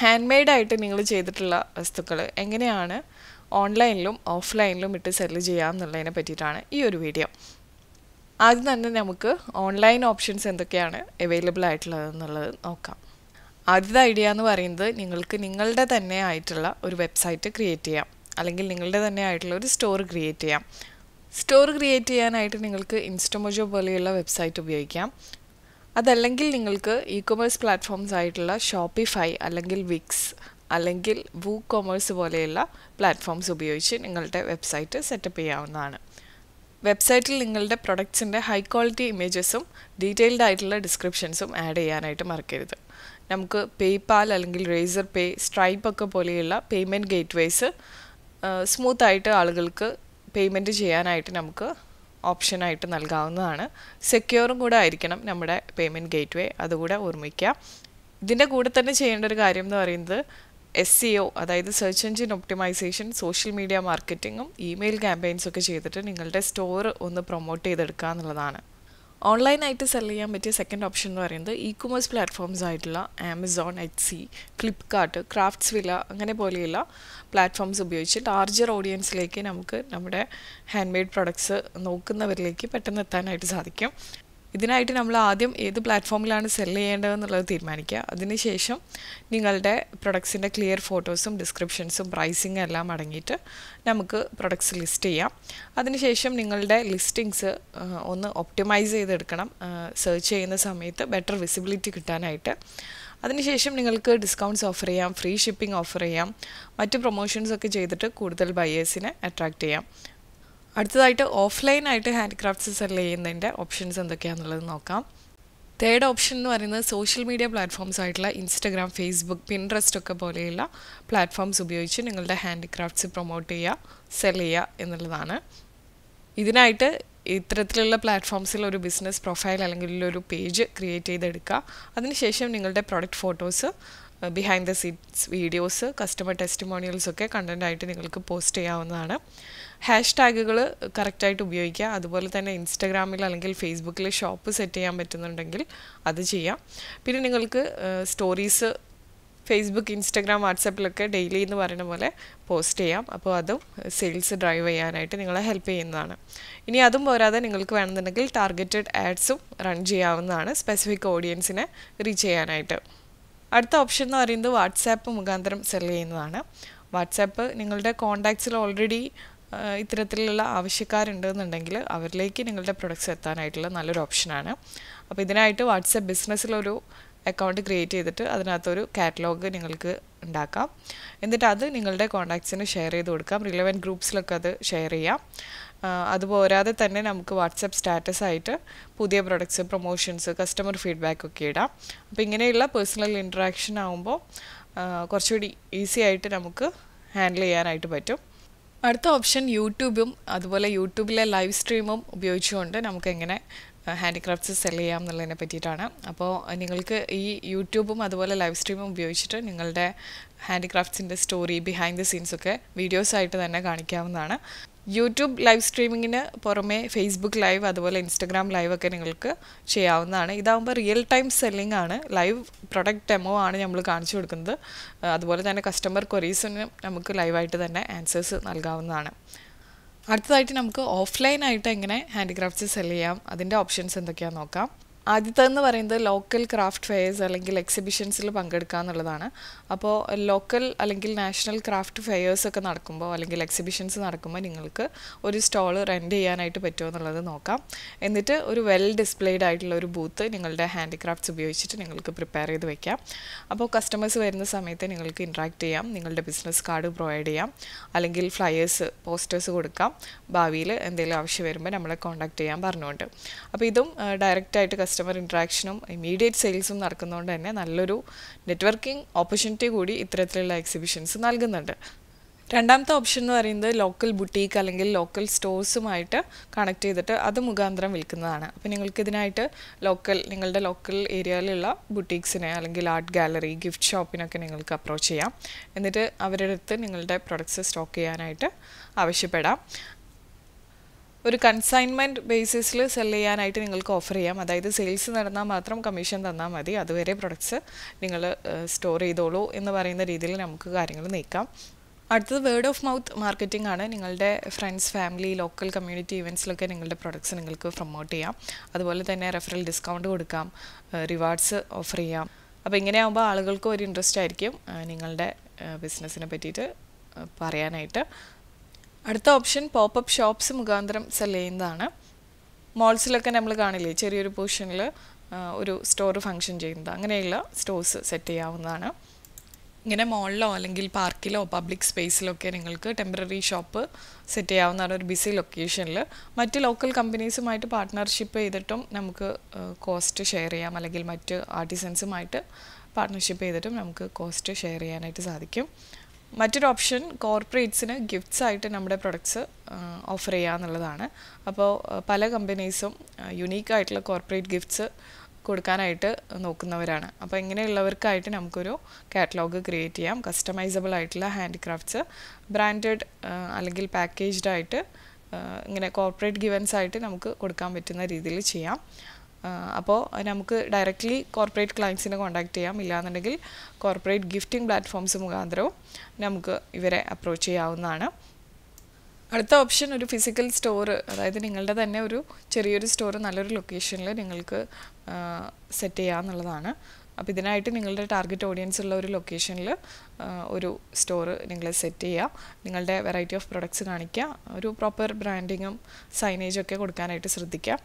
hand മെയ്ഡായിട്ട് നിങ്ങൾ ചെയ്തിട്ടുള്ള വസ്തുക്കൾ എങ്ങനെയാണ് ഓൺലൈനിലും ഓഫ്ലൈനിലും ഇട്ട് സെല്ല് ചെയ്യാം എന്നുള്ളതിനെ പറ്റിയിട്ടാണ് ഈ ഒരു വീഡിയോ ആദ്യം തന്നെ നമുക്ക് ഓൺലൈൻ ഓപ്ഷൻസ് എന്തൊക്കെയാണ് അവൈലബിൾ ആയിട്ടുള്ളത് എന്നുള്ളത് നോക്കാം ആദ്യത്തെ ഐഡിയ എന്ന് പറയുന്നത് നിങ്ങൾക്ക് നിങ്ങളുടെ തന്നെ ആയിട്ടുള്ള ഒരു വെബ്സൈറ്റ് ക്രിയേറ്റ് ചെയ്യാം അല്ലെങ്കിൽ നിങ്ങളുടെ തന്നെ ആയിട്ടുള്ള ഒരു സ്റ്റോർ ക്രിയേറ്റ് ചെയ്യാം സ്റ്റോർ ക്രിയേറ്റ് ചെയ്യാനായിട്ട് നിങ്ങൾക്ക് ഇൻസ്റ്റമോജോ പോലെയുള്ള വെബ്സൈറ്റ് ഉപയോഗിക്കാം അതല്ലെങ്കിൽ നിങ്ങൾക്ക് ഇ കൊമേഴ്സ് പ്ലാറ്റ്ഫോംസ് ആയിട്ടുള്ള ഷോപ്പിഫൈ അല്ലെങ്കിൽ വിക്സ് അല്ലെങ്കിൽ വൂ കൊമേഴ്സ് പോലെയുള്ള പ്ലാറ്റ്ഫോംസ് ഉപയോഗിച്ച് നിങ്ങളുടെ വെബ്സൈറ്റ് സെറ്റപ്പ് ചെയ്യാവുന്നതാണ് വെബ്സൈറ്റിൽ നിങ്ങളുടെ പ്രൊഡക്ട്സിൻ്റെ ഹൈ ക്വാളിറ്റി ഇമേജസും ഡീറ്റെയിൽഡ് ആയിട്ടുള്ള ഡിസ്ക്രിപ്ഷൻസും ആഡ് ചെയ്യാനായിട്ട് മറക്കരുത് നമുക്ക് പേയ്പാൽ അല്ലെങ്കിൽ റേസർ പേ സ്ട്രൈപ്പ് ഒക്കെ പോലെയുള്ള പേയ്മെൻറ്റ് ഗേറ്റ്വേസ് സ്മൂത്തായിട്ട് ആളുകൾക്ക് പേയ്മെൻറ്റ് ചെയ്യാനായിട്ട് നമുക്ക് ഓപ്ഷനായിട്ട് നൽകാവുന്നതാണ് സെക്യൂറും കൂടെ ആയിരിക്കണം നമ്മുടെ പേയ്മെൻറ്റ് ഗേറ്റ്വേ അതുകൂടെ ഓർമ്മിക്കുക ഇതിൻ്റെ കൂടെ തന്നെ ചെയ്യേണ്ട ഒരു കാര്യം എന്ന് പറയുന്നത് എസ് സി ഒ അതായത് search engine optimisation social media മാർക്കറ്റിങ്ങും ഇമെയിൽ ക്യാമ്പയിൻസൊക്കെ ഒക്കെ ചെയ്തിട്ട് നിങ്ങളുടെ സ്റ്റോർ ഒന്ന് പ്രൊമോട്ട് ചെയ്തെടുക്കുക എന്നുള്ളതാണ് ഓൺലൈനായിട്ട് സെൽ ചെയ്യാൻ പറ്റിയ സെക്കൻഡ് ഓപ്ഷൻ എന്ന് പറയുന്നത് ഇ കൊമേഴ്സ് പ്ലാറ്റ്ഫോംസ് ആയിട്ടുള്ള Amazon H C Flipkart Craftsvilla അങ്ങനെ പോലെയുള്ള പ്ലാറ്റ്ഫോംസ് ഉപയോഗിച്ച് ലാർജർ ഓഡിയൻസിലേക്ക് നമുക്ക് നമ്മുടെ ഹാൻഡ് മെയ്ഡ് പ്രൊഡക്ട്സ് നോക്കുന്നവരിലേക്ക് പെട്ടെന്ന് എത്താനായിട്ട് സാധിക്കും ഇതിനായിട്ട് നമ്മൾ ആദ്യം ഏത് പ്ലാറ്റ്ഫോമിലാണ് സെൽ ചെയ്യേണ്ടതെന്നുള്ളത് തീരുമാനിക്കുക അതിനുശേഷം നിങ്ങളുടെ പ്രൊഡക്ട്സിൻ്റെ ക്ലിയർ ഫോട്ടോസും ഡിസ്ക്രിപ്ഷൻസും പ്രൈസിങ്ങും എല്ലാം അടങ്ങിയിട്ട് നമുക്ക് പ്രൊഡക്ട്സ് ലിസ്റ്റ് ചെയ്യാം അതിനുശേഷം നിങ്ങളുടെ ലിസ്റ്റിങ്സ് ഒന്ന് ഒപ്റ്റിമൈസ് ചെയ്തെടുക്കണം സെർച്ച് ചെയ്യുന്ന സമയത്ത് ബെറ്റർ വിസിബിലിറ്റി കിട്ടാനായിട്ട് അതിനുശേഷം നിങ്ങൾക്ക് ഡിസ്കൗണ്ട്സ് ഓഫർ ചെയ്യാം ഫ്രീ ഷിപ്പിംഗ് ഓഫർ ചെയ്യാം മറ്റ് പ്രൊമോഷൻസ് ഒക്കെ ചെയ്തിട്ട് കൂടുതൽ ബയേഴ്സിനെ അട്രാക്റ്റ് ചെയ്യാം അടുത്തതായിട്ട് ഓഫ്ലൈനായിട്ട് ഹാൻഡിക്രാഫ്റ്റ്സ് സെൽ ചെയ്യുന്നതിൻ്റെ ഓപ്ഷൻസ് എന്തൊക്കെയാണെന്നുള്ളത് നോക്കാം തേർഡ് ഓപ്ഷൻ എന്ന് പറയുന്നത് സോഷ്യൽ മീഡിയ പ്ലാറ്റ്ഫോംസ് ആയിട്ടുള്ള ഇൻസ്റ്റഗ്രാം ഫേസ്ബുക്ക് പിൻട്രസ്റ്റ് ഒക്കെ പോലെയുള്ള പ്ലാറ്റ്ഫോംസ് ഉപയോഗിച്ച് നിങ്ങളുടെ ഹാൻഡിക്രാഫ്റ്റ്സ് പ്രൊമോട്ട് ചെയ്യുക സെൽ ചെയ്യുക എന്നുള്ളതാണ് ഇതിനായിട്ട് ഇത്തരത്തിലുള്ള പ്ലാറ്റ്ഫോംസിൽ ഒരു ബിസിനസ് പ്രൊഫൈൽ അല്ലെങ്കിൽ ഒരു പേജ് ക്രിയേറ്റ് ചെയ്തെടുക്കുക അതിനുശേഷം നിങ്ങളുടെ product photos behind the scenes videos customer ടെസ്റ്റിമോണിയൽസൊക്കെ കണ്ടൻറ്റായിട്ട് നിങ്ങൾക്ക് പോസ്റ്റ് ചെയ്യാവുന്നതാണ് ഹാഷ് ടാഗുകൾ കറക്റ്റായിട്ട് ഉപയോഗിക്കുക അതുപോലെ തന്നെ ഇൻസ്റ്റഗ്രാമിൽ അല്ലെങ്കിൽ ഫേസ്ബുക്കിൽ ഷോപ്പ് സെറ്റ് ചെയ്യാൻ പറ്റുന്നുണ്ടെങ്കിൽ അത് ചെയ്യാം പിന്നെ നിങ്ങൾക്ക് സ്റ്റോറീസ് ഫേസ്ബുക്ക് ഇൻസ്റ്റഗ്രാം വാട്സപ്പിലൊക്കെ ഡെയിലി എന്ന് പറയുന്ന പോലെ പോസ്റ്റ് ചെയ്യാം അപ്പോൾ അതും സെയിൽസ് uh, ഡ്രൈവ് ചെയ്യാനായിട്ട് നിങ്ങളെ ഹെൽപ്പ് ചെയ്യുന്നതാണ് ഇനി അതും പോരാതെ നിങ്ങൾക്ക് വേണമെന്നുണ്ടെങ്കിൽ ടാർഗറ്റഡ് ആഡ്സും റൺ ചെയ്യാവുന്നതാണ് സ്പെസിഫിക് ഓഡിയൻസിനെ റീച്ച് ചെയ്യാനായിട്ട് അടുത്ത ഓപ്ഷൻ എന്ന് പറയുന്നത് വാട്സാപ്പ് മുഖാന്തരം സെൽ ചെയ്യുന്നതാണ് വാട്സാപ്പ് നിങ്ങളുടെ കോണ്ടാക്ട്സിൽ ഓൾറെഡി ഇത്തരത്തിലുള്ള ആവശ്യക്കാരുണ്ടെന്നുണ്ടെങ്കിൽ അവരിലേക്ക് നിങ്ങളുടെ പ്രൊഡക്ട്സ് എത്താനായിട്ടുള്ള നല്ലൊരു ഓപ്ഷനാണ് അപ്പോൾ ഇതിനായിട്ട് വാട്സാപ്പ് ബിസിനസ്സിലൊരു അക്കൗണ്ട് ക്രിയേറ്റ് ചെയ്തിട്ട് അതിനകത്തൊരു കാറ്റലോഗ് നിങ്ങൾക്ക് ഉണ്ടാക്കാം എന്നിട്ട് അത് നിങ്ങളുടെ കോൺടാക്ട്സിന് ഷെയർ ചെയ്ത് കൊടുക്കാം റിലവൻറ്റ് ഗ്രൂപ്പ്സിലൊക്കെ അത് ഷെയർ ചെയ്യാം അതുപോരാതെ തന്നെ നമുക്ക് വാട്സപ്പ് സ്റ്റാറ്റസ് ആയിട്ട് പുതിയ പ്രൊഡക്ട്സ് പ്രൊമോഷൻസ് കസ്റ്റമർ ഫീഡ്ബാക്ക് ഒക്കെ ഇടാം അപ്പോൾ ഇങ്ങനെയുള്ള പേഴ്സണൽ ഇൻട്രാക്ഷൻ ആകുമ്പോൾ കുറച്ചുകൂടി ഈസി ആയിട്ട് നമുക്ക് ഹാൻഡിൽ ചെയ്യാനായിട്ട് പറ്റും അടുത്ത ഓപ്ഷൻ യൂട്യൂബും അതുപോലെ യൂട്യൂബിലെ ലൈവ് സ്ട്രീമും ഉപയോഗിച്ചുകൊണ്ട് നമുക്ക് എങ്ങനെ ഹാൻഡിക്രാഫ്റ്റ്സ് സെൽ ചെയ്യാം എന്നുള്ളതിനെ പറ്റിയിട്ടാണ് അപ്പോൾ നിങ്ങൾക്ക് ഈ യൂട്യൂബും അതുപോലെ ലൈവ് സ്ട്രീമും ഉപയോഗിച്ചിട്ട് നിങ്ങളുടെ ഹാൻഡിക്രാഫ്റ്റ്സിൻ്റെ സ്റ്റോറി ബിഹൈൻഡ് ദ വീഡിയോസ് വീഡിയോസായിട്ട് തന്നെ കാണിക്കാവുന്നതാണ് യൂട്യൂബ് ലൈവ് സ്ട്രീമിങ്ങിന് പുറമെ ഫേസ്ബുക്ക് ലൈവ് അതുപോലെ ഇൻസ്റ്റഗ്രാം ലൈവ് ഒക്കെ നിങ്ങൾക്ക് ചെയ്യാവുന്നതാണ് ഇതാകുമ്പോൾ റിയൽ ടൈം സെല്ലിംഗ് ആണ് ലൈവ് പ്രൊഡക്റ്റ് ഡെമോ ആണ് നമ്മൾ കാണിച്ചു കൊടുക്കുന്നത് അതുപോലെ തന്നെ കസ്റ്റമർ ക്വറീസിനും നമുക്ക് ലൈവായിട്ട് തന്നെ ആൻസേഴ്സ് നൽകാവുന്നതാണ് അടുത്തതായിട്ട് നമുക്ക് ഓഫ്ലൈൻ ആയിട്ട് എങ്ങനെ ഹാൻഡിക്രാഫ്റ്റ്സ് സെൽ ചെയ്യാം അതിൻ്റെ ഓപ്ഷൻസ് എന്തൊക്കെയാണെന്ന് നോക്കാം ആദ്യത്തെന്ന് പറയുന്നത് ലോക്കൽ ക്രാഫ്റ്റ് ഫെയർസ് അല്ലെങ്കിൽ എക്സിബിഷൻസിൽ പങ്കെടുക്കുക എന്നുള്ളതാണ് അപ്പോൾ ലോക്കൽ അല്ലെങ്കിൽ നാഷണൽ ക്രാഫ്റ്റ് ഫെയർസ് ഒക്കെ നടക്കുമ്പോൾ അല്ലെങ്കിൽ എക്സിബിഷൻസ് നടക്കുമ്പോൾ നിങ്ങൾക്ക് ഒരു സ്റ്റോൾ റെൻറ്റ് ചെയ്യാനായിട്ട് പറ്റുമോ എന്നുള്ളത് നോക്കാം എന്നിട്ട് ഒരു വെൽ ഡിസ്പ്ലേഡ് ആയിട്ടുള്ള ഒരു ബൂത്ത് നിങ്ങളുടെ ഹാൻഡിക്രാഫ്റ്റ്സ് ഉപയോഗിച്ചിട്ട് നിങ്ങൾക്ക് പ്രിപ്പയർ ചെയ്ത് വയ്ക്കാം അപ്പോൾ കസ്റ്റമേഴ്സ് വരുന്ന സമയത്ത് നിങ്ങൾക്ക് ഇൻട്രാക്ട് ചെയ്യാം നിങ്ങളുടെ ബിസിനസ് കാർഡ് പ്രൊവൈഡ് ചെയ്യാം അല്ലെങ്കിൽ ഫ്ലയേഴ്സ് പോസ്റ്റേഴ്സ് കൊടുക്കാം ഭാവിയിൽ എന്തെങ്കിലും ആവശ്യം വരുമ്പോൾ നമ്മളെ കോൺടാക്ട് ചെയ്യാൻ പറഞ്ഞുകൊണ്ട് അപ്പോൾ ഇതും ഡയറക്റ്റായിട്ട് കസ്റ്റമർ കസ്റ്റമർ ഇൻട്രാക്ഷനും ഇമ്മീഡിയറ്റ് സെയിൽസും നടക്കുന്നതുകൊണ്ട് തന്നെ നല്ലൊരു നെറ്റ്വർക്കിംഗ് ഓപ്പർച്യൂണിറ്റി കൂടി ഇത്തരത്തിലുള്ള എക്സിബിഷൻസ് നൽകുന്നുണ്ട് രണ്ടാമത്തെ ഓപ്ഷൻ എന്ന് പറയുന്നത് ലോക്കൽ ബുട്ടീക്ക് അല്ലെങ്കിൽ ലോക്കൽ സ്റ്റോഴ്സുമായിട്ട് കണക്ട് ചെയ്തിട്ട് അത് മുഖാന്തരം വിൽക്കുന്നതാണ് അപ്പോൾ നിങ്ങൾക്ക് ഇതിനായിട്ട് ലോക്കൽ നിങ്ങളുടെ ലോക്കൽ ഏരിയയിലുള്ള ബുട്ടീക്സിനെ അല്ലെങ്കിൽ ആർട്ട് ഗാലറി ഗിഫ്റ്റ് ഷോപ്പിനൊക്കെ നിങ്ങൾക്ക് അപ്രോച്ച് ചെയ്യാം എന്നിട്ട് അവരുടെ അടുത്ത് നിങ്ങളുടെ പ്രൊഡക്ട്സ് സ്റ്റോക്ക് ചെയ്യാനായിട്ട് ആവശ്യപ്പെടാം ഒരു കൺസൈൻമെൻറ്റ് ബേസിസിൽ സെൽ ചെയ്യാനായിട്ട് നിങ്ങൾക്ക് ഓഫർ ചെയ്യാം അതായത് സെയിൽസ് നടന്നാൽ മാത്രം കമ്മീഷൻ തന്നാൽ മതി അതുവരെ പ്രൊഡക്ട്സ് നിങ്ങൾ സ്റ്റോർ ചെയ്തോളൂ എന്ന് പറയുന്ന രീതിയിൽ നമുക്ക് കാര്യങ്ങൾ നീക്കാം അടുത്തത് വേർഡ് ഓഫ് മൗത്ത് മാർക്കറ്റിംഗ് ആണ് നിങ്ങളുടെ ഫ്രണ്ട്സ് ഫാമിലി ലോക്കൽ കമ്മ്യൂണിറ്റി ഇവൻറ്റ്സിലൊക്കെ നിങ്ങളുടെ പ്രൊഡക്ട്സ് നിങ്ങൾക്ക് പ്രൊമോട്ട് ചെയ്യാം അതുപോലെ തന്നെ റെഫറൽ ഡിസ്കൗണ്ട് കൊടുക്കാം റിവാർഡ്സ് ഓഫർ ചെയ്യാം അപ്പോൾ ഇങ്ങനെയാകുമ്പോൾ ആളുകൾക്കും ഒരു ഇൻട്രസ്റ്റ് ആയിരിക്കും നിങ്ങളുടെ ബിസിനസ്സിനെ പറ്റിയിട്ട് പറയാനായിട്ട് അടുത്ത ഓപ്ഷൻ പോപ്പപ്പ് ഷോപ്സ് മുഖാന്തരം സെൽ ചെയ്യുന്നതാണ് മോൾസിലൊക്കെ നമ്മൾ കാണില്ലേ ചെറിയൊരു പോർഷനിൽ ഒരു സ്റ്റോർ ഫങ്ഷൻ ചെയ്യുന്നത് അങ്ങനെയുള്ള സ്റ്റോഴ്സ് സെറ്റ് ചെയ്യാവുന്നതാണ് ഇങ്ങനെ മോളിലോ അല്ലെങ്കിൽ പാർക്കിലോ പബ്ലിക് സ്പേസിലൊക്കെ നിങ്ങൾക്ക് ടെമ്പററി ഷോപ്പ് സെറ്റ് ചെയ്യാവുന്നതാണ് ഒരു ബിസി ലൊക്കേഷനിൽ മറ്റ് ലോക്കൽ കമ്പനീസുമായിട്ട് പാർട്ട്ണർഷിപ്പ് ചെയ്തിട്ടും നമുക്ക് കോസ്റ്റ് ഷെയർ ചെയ്യാം അല്ലെങ്കിൽ മറ്റ് ആർട്ടിസൻസുമായിട്ട് പാർട്ട്ണർഷിപ്പ് ചെയ്തിട്ടും നമുക്ക് കോസ്റ്റ് ഷെയർ ചെയ്യാനായിട്ട് സാധിക്കും മറ്റൊരു ഓപ്ഷൻ കോർപ്പറേറ്റ്സിന് ഗിഫ്റ്റ്സ് ആയിട്ട് നമ്മുടെ പ്രൊഡക്ട്സ് ഓഫർ ചെയ്യുക എന്നുള്ളതാണ് അപ്പോൾ പല കമ്പനീസും യുണീക്കായിട്ടുള്ള കോർപ്പറേറ്റ് ഗിഫ്റ്റ്സ് കൊടുക്കാനായിട്ട് നോക്കുന്നവരാണ് അപ്പോൾ ഇങ്ങനെയുള്ളവർക്കായിട്ട് നമുക്കൊരു കാറ്റലോഗ് ക്രിയേറ്റ് ചെയ്യാം കസ്റ്റമൈസബിൾ ആയിട്ടുള്ള ഹാൻഡിക്രാഫ്റ്റ്സ് ബ്രാൻഡഡ് അല്ലെങ്കിൽ പാക്കേജ്ഡ് ആയിട്ട് ഇങ്ങനെ കോർപ്പറേറ്റ് ഗിവൻസ് ആയിട്ട് നമുക്ക് കൊടുക്കാൻ പറ്റുന്ന രീതിയിൽ ചെയ്യാം അപ്പോൾ നമുക്ക് ഡയറക്റ്റ്ലി കോർപ്പറേറ്റ് ക്ലയൻസിനെ കോൺടാക്ട് ചെയ്യാം ഇല്ലാന്നുണ്ടെങ്കിൽ കോർപ്പറേറ്റ് ഗിഫ്റ്റിംഗ് പ്ലാറ്റ്ഫോംസ് മുഖാന്തരവും നമുക്ക് ഇവരെ അപ്രോച്ച് ചെയ്യാവുന്നതാണ് അടുത്ത ഓപ്ഷൻ ഒരു ഫിസിക്കൽ സ്റ്റോർ അതായത് നിങ്ങളുടെ തന്നെ ഒരു ചെറിയൊരു സ്റ്റോർ നല്ലൊരു ലൊക്കേഷനിൽ നിങ്ങൾക്ക് സെറ്റ് ചെയ്യാമെന്നുള്ളതാണ് അപ്പോൾ ഇതിനായിട്ട് നിങ്ങളുടെ ടാർഗറ്റ് ഓഡിയൻസ് ഉള്ള ഒരു ലൊക്കേഷനിൽ ഒരു സ്റ്റോർ നിങ്ങൾ സെറ്റ് ചെയ്യുക നിങ്ങളുടെ വെറൈറ്റി ഓഫ് പ്രൊഡക്ട്സ് കാണിക്കുക ഒരു പ്രോപ്പർ ബ്രാൻഡിങ്ങും സൈനേജും ഒക്കെ കൊടുക്കാനായിട്ട് ശ്രദ്ധിക്കുക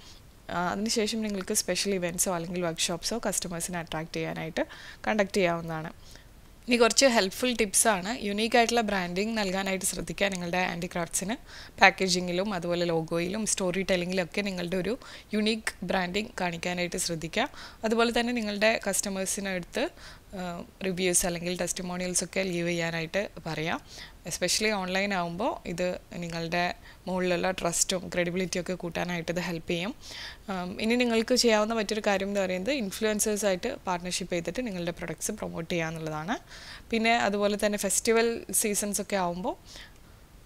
അതിനുശേഷം നിങ്ങൾക്ക് സ്പെഷ്യൽ ഇവൻറ്റ്സോ അല്ലെങ്കിൽ വർക്ക്ഷോപ്സോ കസ്റ്റമേഴ്സിനെ അട്രാക്റ്റ് ചെയ്യാനായിട്ട് കണ്ടക്ട് ചെയ്യാവുന്നതാണ് ഇനി കുറച്ച് ഹെൽപ്ഫുൾ ടിപ്സാണ് യുണീക്ക് ആയിട്ടുള്ള ബ്രാൻഡിങ് നൽകാനായിട്ട് ശ്രദ്ധിക്കുക നിങ്ങളുടെ ഹാൻഡി ക്രാഫ്റ്റ്സിന് പാക്കേജിങ്ങിലും അതുപോലെ ലോഗോയിലും സ്റ്റോറി ടെല്ലിങ്ങിലും ഒക്കെ നിങ്ങളുടെ ഒരു യുണീക്ക് ബ്രാൻഡിങ് കാണിക്കാനായിട്ട് ശ്രദ്ധിക്കുക അതുപോലെ തന്നെ നിങ്ങളുടെ കസ്റ്റമേഴ്സിനടുത്ത് റിവ്യൂസ് അല്ലെങ്കിൽ ടെസ്റ്റിമോണിയൽസ് ഒക്കെ ലീവ് ചെയ്യാനായിട്ട് പറയാം എസ്പെഷ്യലി ഓൺലൈൻ ആകുമ്പോൾ ഇത് നിങ്ങളുടെ മുകളിലുള്ള ട്രസ്റ്റും ക്രെഡിബിലിറ്റിയും ഒക്കെ കൂട്ടാനായിട്ട് ഇത് ഹെൽപ്പ് ചെയ്യും ഇനി നിങ്ങൾക്ക് ചെയ്യാവുന്ന മറ്റൊരു കാര്യം എന്ന് പറയുന്നത് ഇൻഫ്ലുവൻസേഴ്സായിട്ട് പാർട്ട്ണർഷിപ്പ് ചെയ്തിട്ട് നിങ്ങളുടെ പ്രൊഡക്ട്സ് പ്രൊമോട്ട് ചെയ്യുക എന്നുള്ളതാണ് പിന്നെ അതുപോലെ തന്നെ ഫെസ്റ്റിവൽ സീസൺസ് ഒക്കെ ആകുമ്പോൾ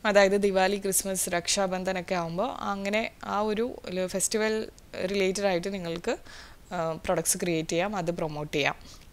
അതായത് ദിവാലി ക്രിസ്മസ് രക്ഷാബന്ധൻ ഒക്കെ ആകുമ്പോൾ അങ്ങനെ ആ ഒരു ഫെസ്റ്റിവൽ റിലേറ്റഡ് ആയിട്ട് നിങ്ങൾക്ക് പ്രൊഡക്ട്സ് ക്രിയേറ്റ് ചെയ്യാം അത് പ്രൊമോട്ട് ചെയ്യാം